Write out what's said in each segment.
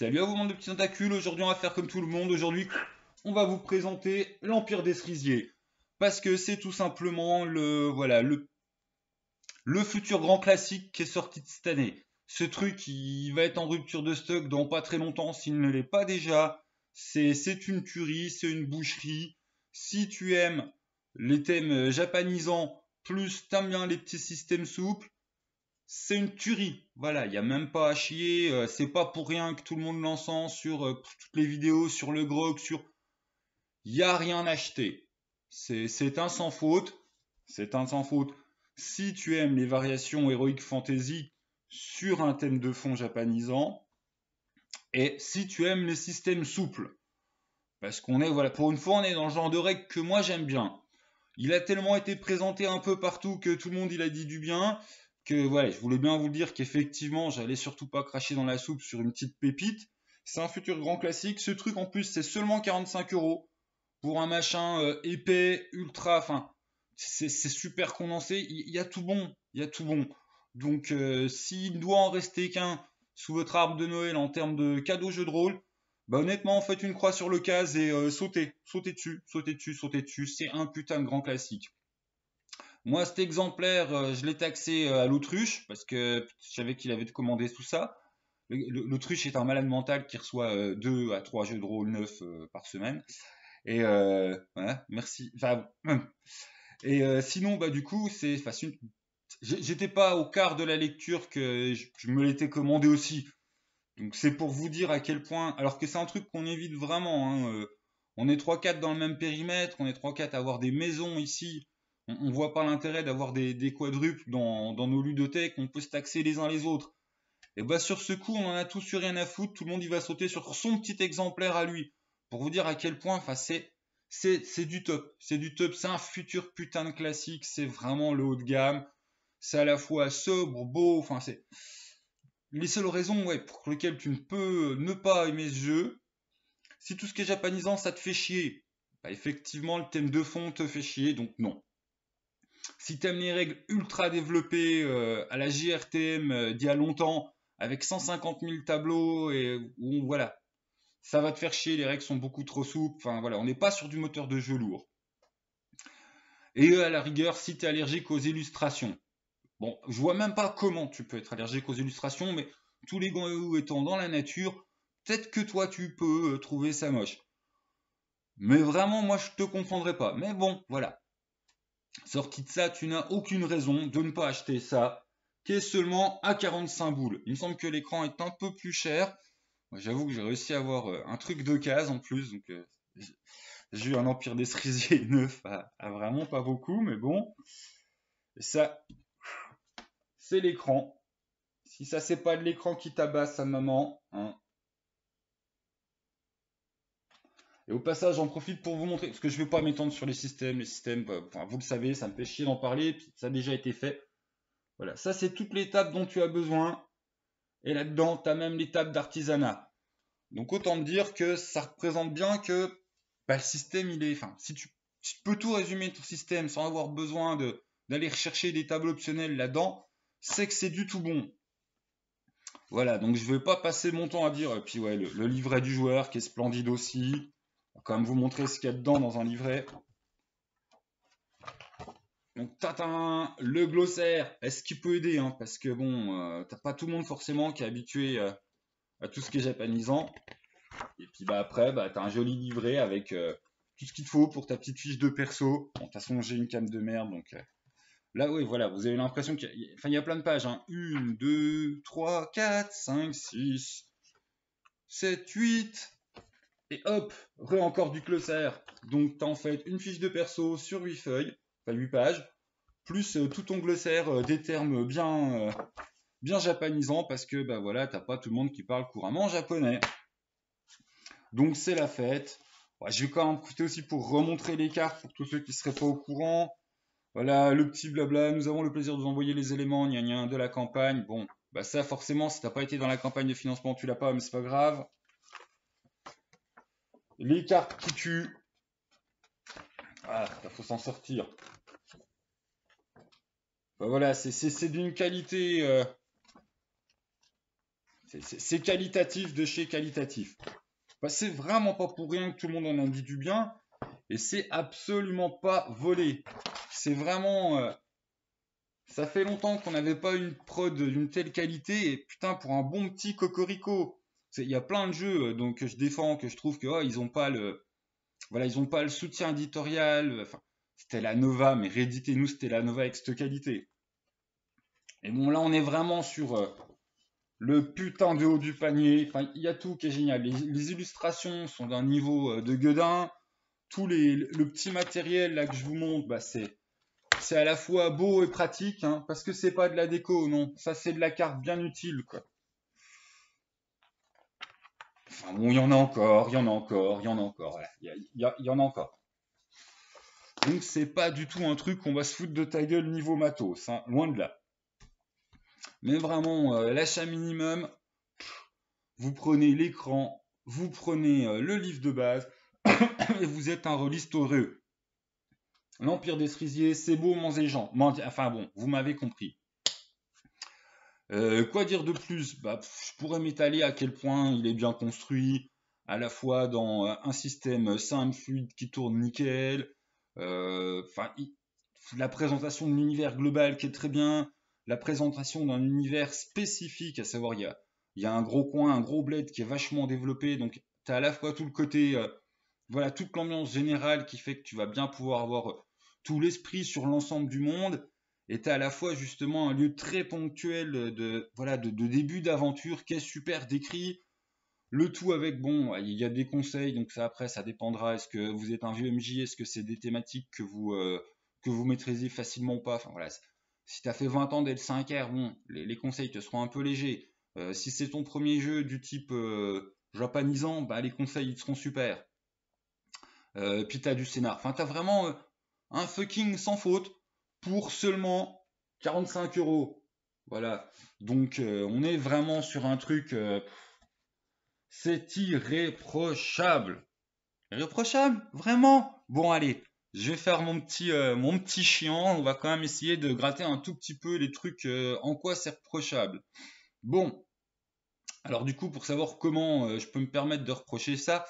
Salut à vous, monde de petits tentacules. Aujourd'hui, on va faire comme tout le monde. Aujourd'hui, on va vous présenter l'Empire des Cerisiers. Parce que c'est tout simplement le, voilà, le, le futur grand classique qui est sorti de cette année. Ce truc, il va être en rupture de stock dans pas très longtemps s'il ne l'est pas déjà. C'est une tuerie, c'est une boucherie. Si tu aimes les thèmes japonisants plus t'aimes bien les petits systèmes souples, c'est une tuerie. Voilà, il n'y a même pas à chier. Euh, c'est pas pour rien que tout le monde l'encense sur euh, toutes les vidéos, sur le grog, sur. Il n'y a rien à acheter. C'est un sans faute. C'est un sans faute. Si tu aimes les variations héroïques fantasy sur un thème de fond japonisant, et si tu aimes les systèmes souples, parce qu'on est, voilà, pour une fois, on est dans le genre de règles que moi j'aime bien. Il a tellement été présenté un peu partout que tout le monde il a dit du bien je voulais bien vous dire qu'effectivement, j'allais surtout pas cracher dans la soupe sur une petite pépite. C'est un futur grand classique. Ce truc en plus, c'est seulement 45 euros pour un machin euh, épais, ultra. Enfin, c'est super condensé. Il y, a tout bon, il y a tout bon. Donc, euh, s'il ne doit en rester qu'un sous votre arbre de Noël en termes de cadeaux jeu de rôle, bah honnêtement, faites une croix sur le case et euh, sautez, sautez dessus, sautez dessus, sautez dessus. C'est un putain de grand classique. Moi, cet exemplaire, euh, je l'ai taxé euh, à l'autruche parce que je savais qu'il avait commandé tout ça. L'autruche est un malade mental qui reçoit 2 euh, à 3 jeux de rôle neufs par semaine. Et voilà, merci. Hum. et sinon, bah du coup, c'est facile. J'étais pas au quart de la lecture que je me l'étais commandé aussi. Donc c'est pour vous dire à quel point. Alors que c'est un truc qu'on évite vraiment. Hein, on est 3-4 dans le même périmètre, on est 3-4 à avoir des maisons ici on, ne voit pas l'intérêt d'avoir des, quadruples dans, nos ludothèques, on peut se taxer les uns les autres. Et eh bah ben, sur ce coup, on en a tous rien à foutre, tout le monde y va sauter sur son petit exemplaire à lui. Pour vous dire à quel point, enfin c'est c'est du top, c'est du top, c'est un futur putain de classique, c'est vraiment le haut de gamme, c'est à la fois sobre, beau, enfin c'est les seules raisons ouais, pour lesquelles tu ne peux ne pas aimer ce jeu. Si tout ce qui est japonisant ça te fait chier, bah effectivement le thème de fond te fait chier, donc non. Si tu les règles ultra développées euh, à la JRTM euh, d'il y a longtemps, avec 150 000 tableaux, et voilà, ça va te faire chier, les règles sont beaucoup trop souples, enfin voilà, on n'est pas sur du moteur de jeu lourd. Et euh, à la rigueur, si tu es allergique aux illustrations. Bon, je vois même pas comment tu peux être allergique aux illustrations, mais tous les gants étant dans la nature, peut-être que toi tu peux trouver ça moche. Mais vraiment, moi je te comprendrai pas. Mais bon, voilà. Sorti de ça, tu n'as aucune raison de ne pas acheter ça, qui est seulement à 45 boules. Il me semble que l'écran est un peu plus cher. J'avoue que j'ai réussi à avoir euh, un truc de case en plus, donc euh, j'ai eu un Empire des Cerisiers neuf à, vraiment pas beaucoup, mais bon. ça, c'est l'écran. Si ça c'est pas de l'écran qui tabasse à maman, hein, Et au passage, j'en profite pour vous montrer, parce que je ne vais pas m'étendre sur les systèmes. Les systèmes, euh, vous le savez, ça me fait chier d'en parler, ça a déjà été fait. Voilà, ça c'est toutes les l'étape dont tu as besoin. Et là-dedans, tu as même les l'étape d'artisanat. Donc autant me dire que ça représente bien que bah, le système, il est. Enfin, si tu, peux tout résumer ton système sans avoir besoin d'aller chercher rechercher des tables optionnelles là-dedans, c'est que c'est du tout bon. Voilà, donc je ne vais pas passer mon temps à dire, euh, puis ouais, le livret du joueur qui est splendide aussi, on va quand même vous montrer ce qu'il y a dedans dans un livret. Donc, le glossaire, est-ce qu'il peut aider hein, Parce que bon, euh, t'as pas tout le monde forcément qui est habitué euh, à tout ce qui est japonisant. Et puis bah après, bah, t'as un joli livret avec euh, tout ce qu'il te faut pour ta petite fiche de perso. Bon, de toute façon, j'ai une cam de merde, donc là, oui, voilà, vous avez l'impression qu'il a... y a plein de pages. 1, 2, 3, 4, 5, 6, 7, 8, et hop, re encore du glossaire. Donc tu as en fait une fiche de perso sur 8 feuilles, enfin 8 pages, plus euh, tout ton glossaire euh, des termes bien, euh, bien japonisants parce que bah voilà, t'as pas tout le monde qui parle couramment japonais. Donc c'est la fête. je vais quand même profiter aussi pour remontrer les cartes pour tous ceux qui seraient pas au courant. Voilà, le petit blabla, nous avons le plaisir de vous envoyer les éléments de la campagne. Bon, bah ça forcément, si t'as pas été dans la campagne de financement, tu l'as pas, mais c'est pas grave. Les cartes qui tuent. Ah, faut s'en sortir. Bah voilà, c'est d'une qualité. Euh, c'est qualitatif de chez qualitatif. Bah, c'est vraiment pas pour rien que tout le monde en a dit du bien. Et c'est absolument pas volé. C'est vraiment. Euh, ça fait longtemps qu'on n'avait pas une prod d'une telle qualité. Et putain, pour un bon petit cocorico il y a plein de jeux euh, donc, que je défends, que je trouve que oh, ils n'ont pas le voilà, ils ont pas le soutien éditorial. c'était la Nova, mais rééditez-nous c'était la Nova avec cette qualité. Et bon, là, on est vraiment sur euh, le putain de haut du panier. Enfin, il y a tout qui est génial. Les, illustrations sont d'un niveau euh, de guedin. Tous les, le petit matériel là que je vous montre, bah, c'est à la fois beau et pratique, hein, parce que c'est pas de la déco, non. Ça, c'est de la carte bien utile, quoi. Enfin bon, il y en a encore, il y en a encore, il y en a encore. Il y, en a encore. Donc c'est pas du tout un truc qu'on va se foutre de ta gueule niveau matos, hein, loin de là. Mais vraiment, euh, l'achat minimum, vous prenez l'écran, vous prenez euh, le livre de base, et vous êtes un reliste heureux. L'Empire des Cerisiers, c'est beau, mangez gens. Enfin bon, vous m'avez compris. Euh, quoi dire de plus bah, Je pourrais m'étaler à quel point il est bien construit, à la fois dans euh, un système simple, fluide, qui tourne nickel, euh, la présentation de l'univers global qui est très bien, la présentation d'un univers spécifique, à savoir il y a, un gros coin, un gros bled qui est vachement développé, donc tu as à la fois tout le côté, euh, voilà, toute l'ambiance générale qui fait que tu vas bien pouvoir avoir tout l'esprit sur l'ensemble du monde, et était à la fois justement un lieu très ponctuel de voilà de, début d'aventure qui est super décrit. Le tout avec bon, il y a des conseils donc ça après ça dépendra. Est-ce que vous êtes un vieux MJ, est-ce que c'est des thématiques que vous euh, que vous maîtrisez facilement ou pas. Enfin voilà, si t'as fait 20 ans dès le 5R, bon, les, conseils te seront un peu légers. Euh, si c'est ton premier jeu du type euh, japanisant, japonisant, bah les conseils ils seront super. puis t'as du scénar. Enfin as vraiment un fucking sans faute pour seulement 45 euros. Voilà. Donc euh, on est vraiment sur un truc. Euh, c'est irréprochable. Irréprochable Vraiment Bon allez, je vais faire mon petit, chiant. Euh, mon petit chien. On va quand même essayer de gratter un tout petit peu les trucs en quoi c'est reprochable. Bon. Alors du coup, pour savoir comment je peux me permettre de reprocher ça,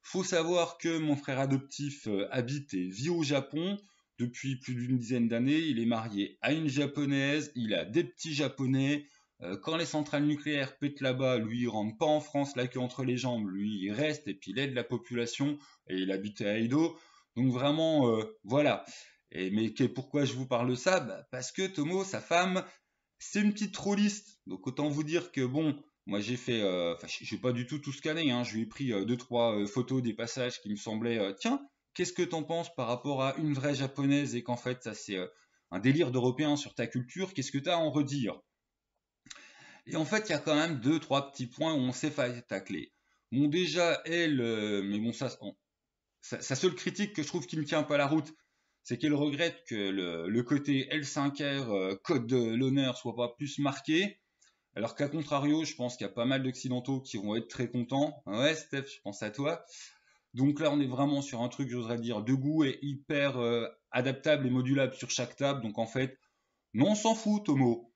faut savoir que mon frère adoptif habite et vit au Japon depuis plus d'une dizaine d'années. Il est marié à une japonaise, il a des petits japonais. Euh, quand les centrales nucléaires pètent là-bas, lui, il rentre pas en France la queue entre les jambes. Lui, il reste et puis il aide la population et il habite à Edo. Donc vraiment, euh, voilà. Et mais pourquoi je vous parle de ça bah, Parce que Tomo, sa femme, c'est une petite trolliste. Donc autant vous dire que bon, moi j'ai fait, euh, enfin je j'ai pas du tout tout scanné. Hein. Je lui ai pris deux trois photos des passages qui me semblaient, tiens, Qu'est-ce que t'en penses par rapport à une vraie japonaise et qu'en fait ça c'est euh, un délire d'européen sur ta culture Qu'est-ce que t'as à en redire Et en fait il y a quand même deux trois petits points où on s'est fait tacler. Bon déjà elle, euh, mais bon ça, sa, seule critique que je trouve qui ne tient pas la route, c'est qu'elle regrette que le, côté L5R euh, code de l'honneur soit pas plus marqué. Alors qu'à contrario, je pense qu'il y a pas mal d'occidentaux qui vont être très contents. Ouais, Steph, je pense à toi. Donc là, on est vraiment sur un truc, j'oserais dire, de goût et hyper euh, adaptable et modulable sur chaque table. Donc en fait, non, on s'en fout, Tomo.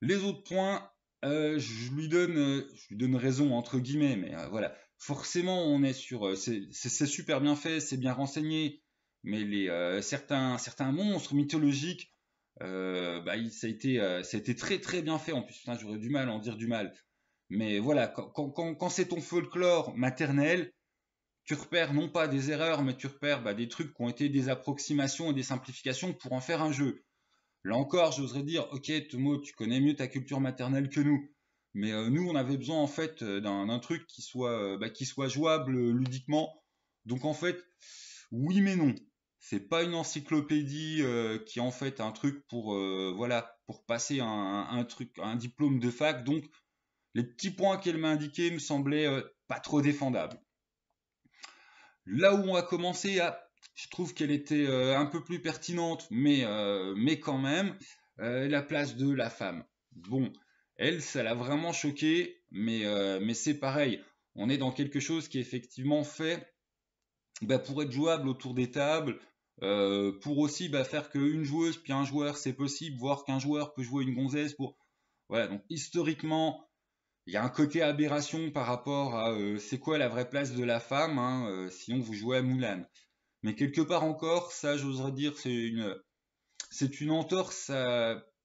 Les autres points, euh, je, lui donne, euh, je lui donne raison, entre guillemets, mais voilà. Forcément, on est sur. c'est super bien fait, c'est bien renseigné, mais les, certains, certains monstres mythologiques, bah, ça, a été, très très bien fait. En plus, j'aurais du mal à en dire du mal. Mais voilà, quand, quand c'est ton folklore maternel, tu repères non pas des erreurs, mais tu repères bah, des trucs qui ont été des approximations et des simplifications pour en faire un jeu. Là encore, j'oserais dire, ok Tomo, tu connais mieux ta culture maternelle que nous. Mais euh, nous, on avait besoin en fait euh, d'un truc qui soit, euh, bah, qui soit jouable ludiquement. Donc en fait, oui mais non. C'est pas une encyclopédie qui est en fait un truc pour voilà pour passer un, truc un diplôme de fac. Donc les petits points qu'elle m'a indiqués me semblaient pas trop défendables. Là où on a commencé à, ah, je trouve qu'elle était euh, un peu plus pertinente, mais, euh, mais quand même, euh, la place de la femme. Bon, elle, ça l'a vraiment choqué, mais, mais c'est pareil. On est dans quelque chose qui est effectivement fait bah, pour être jouable autour des tables, pour aussi bah, faire qu'une joueuse puis un joueur c'est possible, voire qu'un joueur peut jouer une gonzesse pour voilà donc historiquement il y a un côté aberration par rapport à euh, c'est quoi la vraie place de la femme hein, euh, si on vous jouait à Moulin. Mais quelque part encore, ça j'oserais dire c'est une c'est une entorse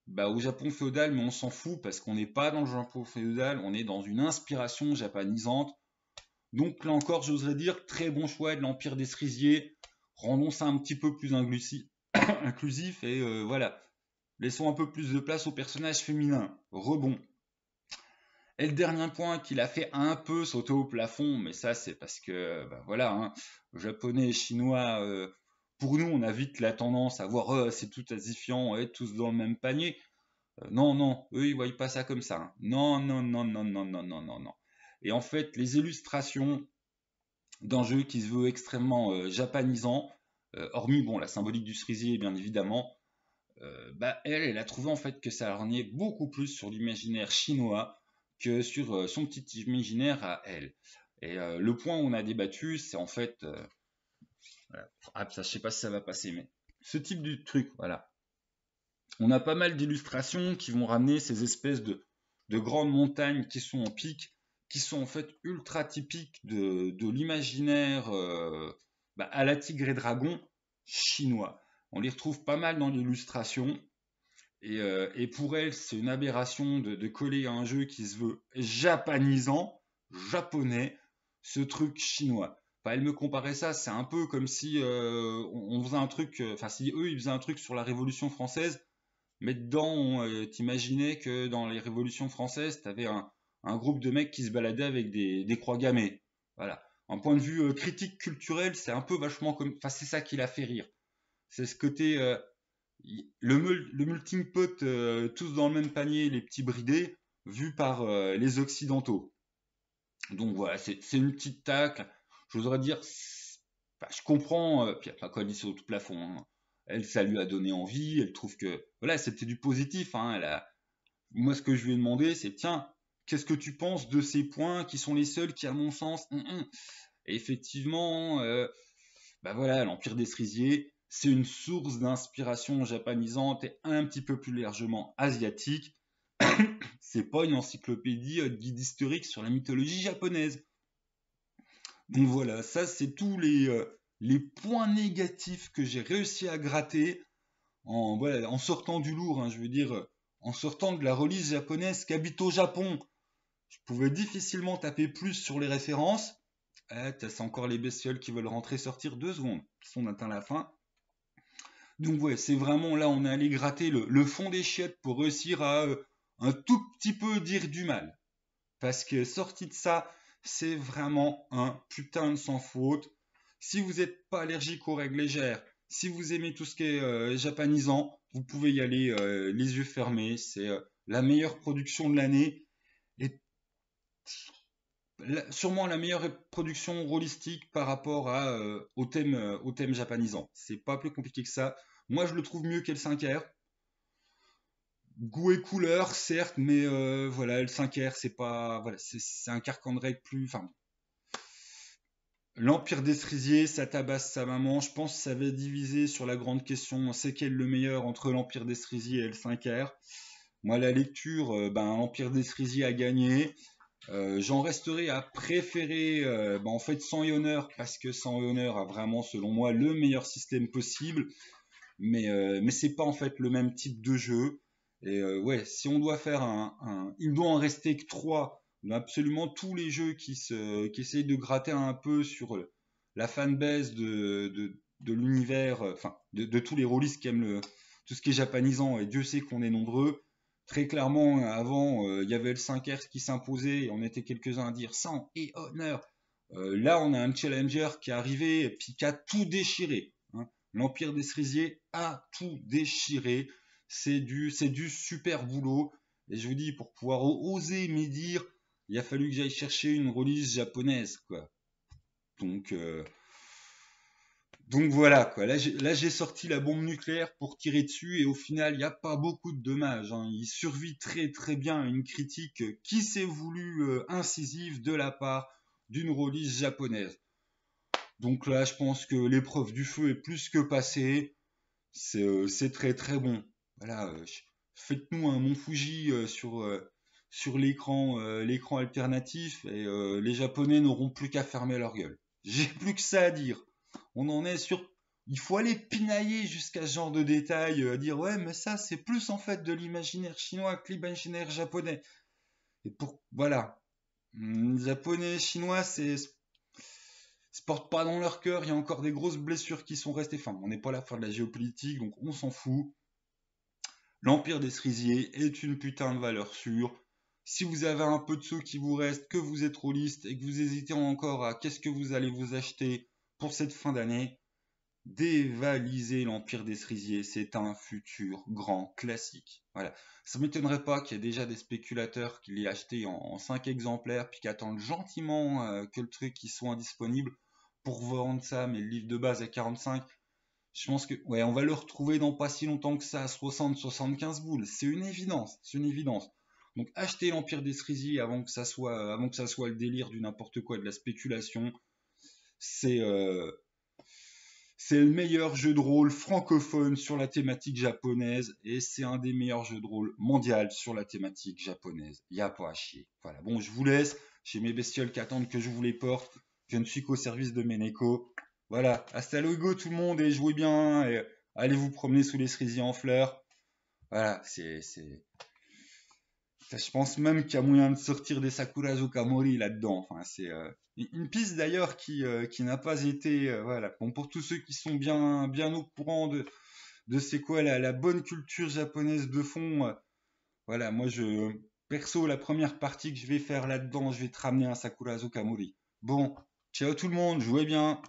bah, au Japon féodal, mais on s'en fout parce qu'on n'est pas dans le Japon féodal, on est dans une inspiration japonisante. Donc là encore, j'oserais dire très bon choix de l'Empire des Cerisiers. Rendons ça un petit peu plus inclusif et euh, voilà. Laissons un peu plus de place aux personnages féminins. Rebond. Et le dernier point qu'il a fait un peu sauter au plafond, mais ça c'est parce que, ben voilà, hein, japonais et chinois, euh, pour nous on a vite la tendance à voir oh, c'est tout asifiant, et tous dans le même panier. Euh, non, non, eux ils voient pas ça comme ça. Hein. Non, non, non, non, non, non, non, non, non. Et en fait, les illustrations d'un jeu qui se veut extrêmement euh, japanisant, hormis bon la symbolique du cerisier bien évidemment, bah elle, elle a trouvé en fait que ça renait beaucoup plus sur l'imaginaire chinois que sur euh, son petit imaginaire à elle. Et euh, le point où on a débattu, c'est en fait, euh, ah, ça, je sais pas si ça va passer, mais ce type de truc, voilà. On a pas mal d'illustrations qui vont ramener ces espèces de, grandes montagnes qui sont en pic, qui sont en fait ultra typiques de, l'imaginaire bah, à la tigre et dragon chinois. On les retrouve pas mal dans l'illustration. Euh, et, pour elle, c'est une aberration de, coller à un jeu qui se veut japanisant, japonais, ce truc chinois. elle me comparait ça, c'est un peu comme si euh, on, faisait un truc, euh, enfin si eux, ils faisaient un truc sur la Révolution française, mais dedans, on que dans les révolutions françaises, t'avais un, un groupe de mecs qui se baladaient avec des, croix gammées. Voilà. En point de vue critique culturel, c'est un peu vachement comme. Enfin, c'est ça qui l'a fait rire. C'est ce côté le, le pot euh, tous dans le même panier, les petits bridés, vu par euh, les Occidentaux. Donc voilà, c'est une petite tacle. voudrais dire, bah, je comprends, euh, Pierre dit sur tout plafond. Hein, elle, ça lui a donné envie, elle trouve que, voilà, c'était du positif. Hein, Moi, ce que je lui ai demandé, c'est, tiens, qu'est-ce que tu penses de ces points qui sont les seuls qui, à mon sens, hum, hum. effectivement, euh, bah voilà, l'Empire des Cerisiers, c'est une source d'inspiration japonisante et un petit peu plus largement asiatique. c'est pas une encyclopédie un euh, guide historique sur la mythologie japonaise. Donc voilà, ça c'est tous les, euh, points négatifs que j'ai réussi à gratter en, sortant du lourd, hein, je veux dire, euh, en sortant de la release japonaise qu'habite au Japon. Je pouvais difficilement taper plus sur les références. c'est eh, encore les bestioles qui veulent rentrer sortir deux secondes. On atteint la fin. Donc ouais, c'est vraiment là, on est allé gratter le, fond des chiottes pour réussir à euh, un tout petit peu dire du mal. Parce que sorti de ça, c'est vraiment un putain de sans faute. Si vous n'êtes pas allergique aux règles légères, si vous aimez tout ce qui est euh, japanisant, vous pouvez y aller euh, les yeux fermés. C'est la meilleure production de l'année. Et sûrement la meilleure production rôlistique par rapport euh, euh, au, thème, japonisant. C'est pas plus compliqué que ça. Moi, je le trouve mieux qu'El 5R. Goût et couleur, certes, mais euh, voilà, L5R, c'est pas. Voilà, c'est un carcan de règles plus. Enfin. L'Empire des ça tabasse sa maman. Je pense que ça va diviser sur la grande question c'est quel le meilleur entre l'Empire des et El 5 r Moi, la lecture, ben, l'Empire des a gagné. Euh, j'en resterai à préférer, euh, bah, en fait, sans et parce que sans et a vraiment, selon moi, le meilleur système possible. Euh, mais, c'est pas en fait le même type de jeu. Et ouais, si on doit faire un, il doit en rester que trois. Absolument tous les jeux qui se, essayent de gratter un peu sur la fanbase de, l'univers, enfin, de, tous les rôlistes qui aiment tout ce qui est japonisant. Et Dieu sait qu'on est nombreux très clairement, avant, euh, il y avait le 5R qui s'imposait, et on était quelques-uns à dire 100 et honneur. Euh, là, on a un challenger qui est arrivé et puis qui a tout déchiré. Hein. L'Empire des Cerisiers a tout déchiré. C'est du, du super boulot. Et je vous dis, pour pouvoir oser me dire, il a fallu que j'aille chercher une release japonaise, quoi. Donc, euh, donc voilà, quoi. Là, j'ai sorti la bombe nucléaire pour tirer dessus et au final, il n'y a pas beaucoup de dommages. Hein. Il survit très très bien à une critique qui s'est voulue euh, incisive de la part d'une release japonaise. Donc là, je pense que l'épreuve du feu est plus que passée. C'est euh, très très bon. Voilà, euh, faites-nous un Mont Fuji sur, sur l'écran l'écran alternatif et les Japonais n'auront plus qu'à fermer leur gueule. J'ai plus que ça à dire on en est sur il faut aller pinailler jusqu'à ce genre de détails, euh, dire ouais, mais ça c'est plus en fait de l'imaginaire chinois que l'imaginaire japonais. Et pour voilà, hmm, les japonais, chinois, c'est se portent pas dans leur cœur. Il y a encore des grosses blessures qui sont restées. Enfin, on n'est pas là pour de la géopolitique, donc on s'en fout. L'empire des cerisiers est une putain de valeur sûre. Si vous avez un peu de sous qui vous reste, que vous êtes rouliste et que vous hésitez encore à qu'est-ce que vous allez vous acheter, pour cette fin d'année, dévaliser l'Empire des Cerisiers, c'est un futur grand classique. Voilà. Ça m'étonnerait pas qu'il y ait déjà des spéculateurs qui l'aient acheté en, 5 exemplaires, puis qui attendent gentiment euh, que le truc y soit indisponible pour vendre ça, mais le livre de base à 45. Je pense que, ouais, on va le retrouver dans pas si longtemps que ça, 60, 75 boules. C'est une évidence, c'est une évidence. Donc, acheter l'Empire des Cerisiers avant que ça soit, avant que ça soit le délire du n'importe quoi, de la spéculation euh, c'est le meilleur jeu de rôle francophone sur la thématique japonaise et c'est un des meilleurs jeux de rôle mondial sur la thématique japonaise. n'y a pas à chier. Voilà. Bon, je vous laisse. J'ai mes bestioles qui attendent que je vous les porte. Je ne suis qu'au service de mes Voilà. Hasta luego tout le monde et jouez bien et allez vous promener sous les cerisiers en fleurs. Voilà. C'est, je pense même qu'il y a moyen de sortir des Sakurazukamori là-dedans. Enfin, c'est, euh, une piste d'ailleurs qui, euh, n'a pas été, euh, voilà, bon, pour tous ceux qui sont bien, bien au courant de, de c'est quoi la, bonne culture japonaise de fond, euh, voilà, moi je, perso, la première partie que je vais faire là-dedans, je vais te ramener un Sakura Bon, ciao tout le monde, jouez bien!